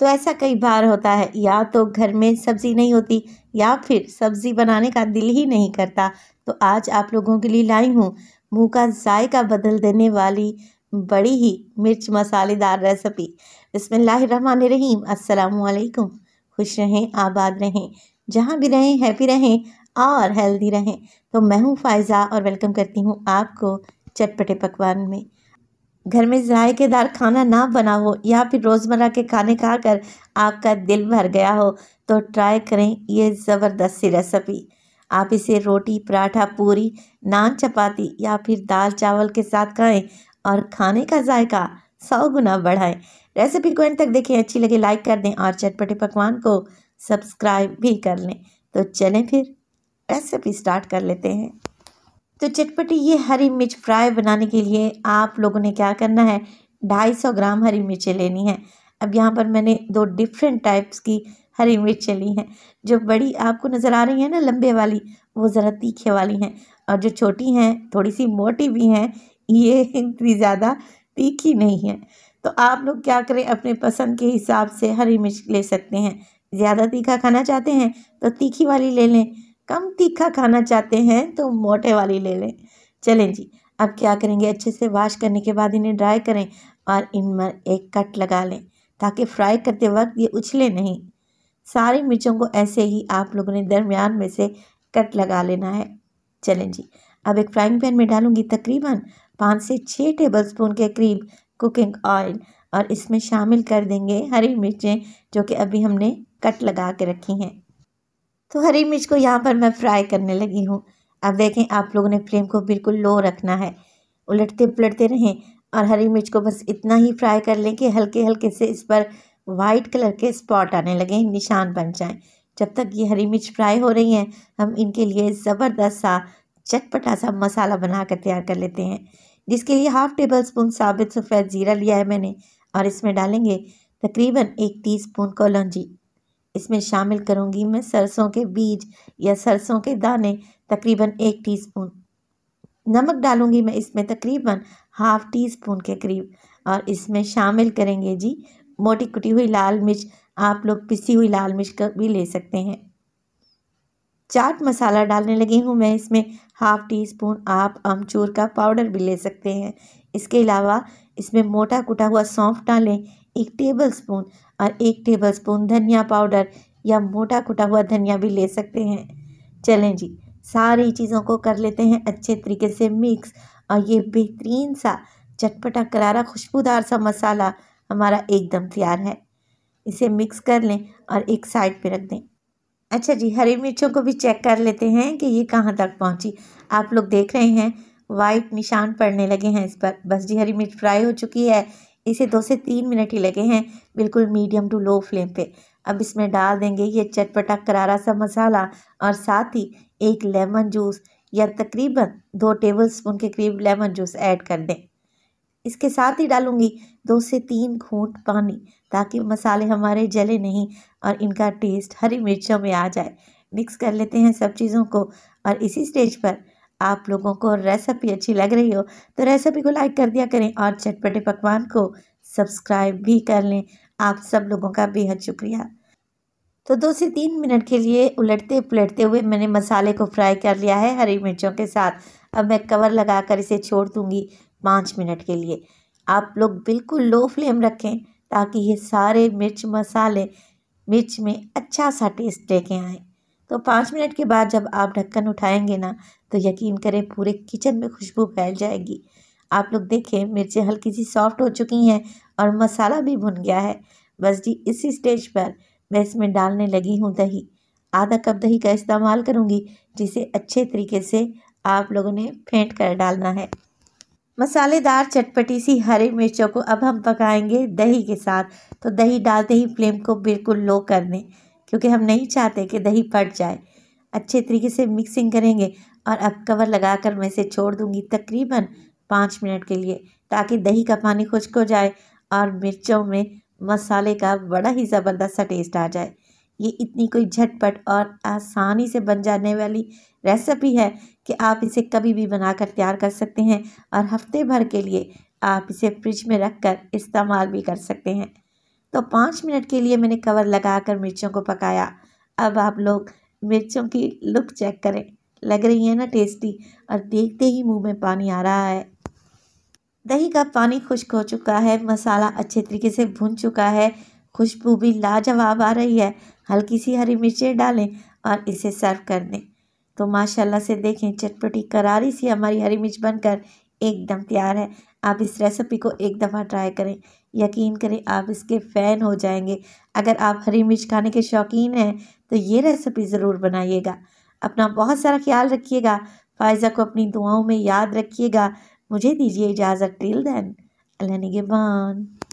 तो ऐसा कई बार होता है या तो घर में सब्ज़ी नहीं होती या फिर सब्ज़ी बनाने का दिल ही नहीं करता तो आज आप लोगों के लिए लाई हूँ मुँह का जायका बदल देने वाली बड़ी ही मिर्च मसालेदार रेसिपी इसमें बसमीम असलकुम खुश रहें आबाद रहें जहाँ भी रहें हैप्पी रहें और हेल्दी रहें तो मैं हूँ फ़ायज़ा और वेलकम करती हूँ आपको चटपटे पकवान में घर में जायकेदार खाना ना बना हो या फिर रोज़मर्रा के खाने खाकर आपका दिल भर गया हो तो ट्राई करें ये ज़बरदस्त सी रेसिपी आप इसे रोटी पराठा पूरी नान चपाती या फिर दाल चावल के साथ खाएं और खाने का जायका सौ गुना बढ़ाएं रेसिपी को एंड तक देखें अच्छी लगे लाइक कर दें और चटपटे पकवान को सब्सक्राइब भी कर लें तो चलें फिर रेसिपी स्टार्ट कर लेते हैं तो चटपटी ये हरी मिर्च फ्राई बनाने के लिए आप लोगों ने क्या करना है ढाई सौ ग्राम हरी मिर्चें लेनी है अब यहाँ पर मैंने दो डिफरेंट टाइप्स की हरी मिर्चें ली हैं जो बड़ी आपको नज़र आ रही हैं ना लंबे वाली वो ज़रा तीखे वाली हैं और जो छोटी हैं थोड़ी सी मोटी भी हैं ये इतनी ज़्यादा तीखी नहीं है तो आप लोग क्या करें अपने पसंद के हिसाब से हरी मिर्च ले सकते हैं ज़्यादा तीखा खाना चाहते हैं तो तीखी वाली ले लें कम तीखा खाना चाहते हैं तो मोटे वाली ले लें चलें जी अब क्या करेंगे अच्छे से वाश करने के बाद इन्हें ड्राई करें और इनमें एक कट लगा लें ताकि फ्राई करते वक्त ये उछले नहीं सारी मिर्चों को ऐसे ही आप लोगों ने दरमियान में से कट लगा लेना है चलें जी अब एक फ्राइंग पैन में डालूंगी तकरीबन पाँच से छः टेबल स्पून के करीब कुकिंग ऑयल और इसमें शामिल कर देंगे हरी मिर्चें जो कि अभी हमने कट लगा के रखी हैं तो हरी मिर्च को यहाँ पर मैं फ्राई करने लगी हूँ अब देखें आप लोगों ने फ्लेम को बिल्कुल लो रखना है उलटते पलटते रहें और हरी मिर्च को बस इतना ही फ्राई कर लें कि हल्के हल्के से इस पर वाइट कलर के स्पॉट आने लगें निशान बन जाएं जब तक ये हरी मिर्च फ्राई हो रही हैं हम इनके लिए ज़बरदस्त सा चटपटा सा मसाला बना कर तैयार कर लेते हैं जिसके लिए हाफ़ टेबल स्पून साबित सफ़ेद ज़ीरा लिया है मैंने और इसमें डालेंगे तकरीबन एक टीस्पून कलौजी इसमें शामिल करूँगी मैं सरसों के बीज या सरसों के दाने तकरीबन एक टीस्पून नमक डालूंगी मैं इसमें तकरीबन हाफ़ टी स्पून के करीब और इसमें शामिल करेंगे जी मोटी कुटी हुई लाल मिर्च आप लोग पिसी हुई लाल मिर्च का भी ले सकते हैं चाट मसाला डालने लगी हूँ मैं इसमें हाफ़ टी स्पून आप अमचूर का पाउडर भी ले सकते हैं इसके अलावा इसमें मोटा कुटा हुआ सौंफ डालें एक टेबलस्पून और एक टेबलस्पून धनिया पाउडर या मोटा कुटा हुआ धनिया भी ले सकते हैं चलें जी सारी चीज़ों को कर लेते हैं अच्छे तरीके से मिक्स और ये बेहतरीन सा चटपटा करारा खुशबूदार सा मसाला हमारा एकदम तैयार है इसे मिक्स कर लें और एक साइड पे रख दें अच्छा जी हरी मिर्चों को भी चेक कर लेते हैं कि ये कहाँ तक पहुँची आप लोग देख रहे हैं वाइट निशान पड़ने लगे हैं इस पर बस जी हरी मिर्च फ्राई हो चुकी है इसे दो से तीन मिनट ही लगे हैं बिल्कुल मीडियम टू लो फ्लेम पे अब इसमें डाल देंगे ये चटपटा करारा सा मसाला और साथ ही एक लेमन जूस या तकरीबन दो टेबल स्पून के करीब लेमन जूस ऐड कर दें इसके साथ ही डालूंगी दो से तीन घूट पानी ताकि मसाले हमारे जले नहीं और इनका टेस्ट हरी मिर्चों में आ जाए मिक्स कर लेते हैं सब चीज़ों को और इसी स्टेज पर आप लोगों को रेसिपी अच्छी लग रही हो तो रेसिपी को लाइक कर दिया करें और चटपटे पकवान को सब्सक्राइब भी कर लें आप सब लोगों का बेहद शुक्रिया तो दो से तीन मिनट के लिए उलटते पलटते हुए मैंने मसाले को फ्राई कर लिया है हरी मिर्चों के साथ अब मैं कवर लगा कर इसे छोड़ दूँगी पाँच मिनट के लिए आप लोग बिल्कुल लो फ्लेम रखें ताकि ये सारे मिर्च मसाले मिर्च में अच्छा सा टेस्ट लेके आएँ तो पाँच मिनट के बाद जब आप ढक्कन उठाएंगे ना तो यकीन करें पूरे किचन में खुशबू फैल जाएगी आप लोग देखें मिर्चें हल्की सी सॉफ्ट हो चुकी हैं और मसाला भी भुन गया है बस जी इसी स्टेज पर मैं इसमें डालने लगी हूँ दही आधा कप दही का इस्तेमाल करूँगी जिसे अच्छे तरीके से आप लोगों ने फेंट कर डालना है मसालेदार चटपटी सी हरी मिर्चों को अब हम पकाएंगे दही के साथ तो दही डालते ही फ्लेम को बिल्कुल लो कर दें क्योंकि हम नहीं चाहते कि दही फट जाए अच्छे तरीके से मिक्सिंग करेंगे और अब कवर लगा कर मैं इसे छोड़ दूँगी तकरीबन पाँच मिनट के लिए ताकि दही का पानी खुश्क हो जाए और मिर्चों में मसाले का बड़ा ही ज़बरदस्त सा टेस्ट आ जाए ये इतनी कोई झटपट और आसानी से बन जाने वाली रेसिपी है कि आप इसे कभी भी बनाकर तैयार कर सकते हैं और हफ्ते भर के लिए आप इसे फ्रिज में रख कर इस्तेमाल भी कर सकते हैं तो पाँच मिनट के लिए मैंने कवर लगाकर मिर्चों को पकाया अब आप लोग मिर्चों की लुक चेक करें लग रही है ना टेस्टी और देखते ही मुंह में पानी आ रहा है दही का पानी खुश्क हो चुका है मसाला अच्छे तरीके से भुन चुका है खुशबू भी लाजवाब आ रही है हल्की सी हरी मिर्चें डालें और इसे सर्व कर दें तो माशाल्लाह से देखें चटपटी करारी सी हमारी हरी मिर्च बनकर एकदम तैयार है आप इस रेसिपी को एक दफ़ा ट्राई करें यकीन करें आप इसके फ़ैन हो जाएंगे अगर आप हरी मिर्च खाने के शौकीन हैं तो ये रेसिपी ज़रूर बनाइएगा अपना बहुत सारा ख्याल रखिएगा फ़ायज़ा को अपनी दुआओं में याद रखिएगा मुझे दीजिए इजाज़त टिल दैन अल्लाह निगेबान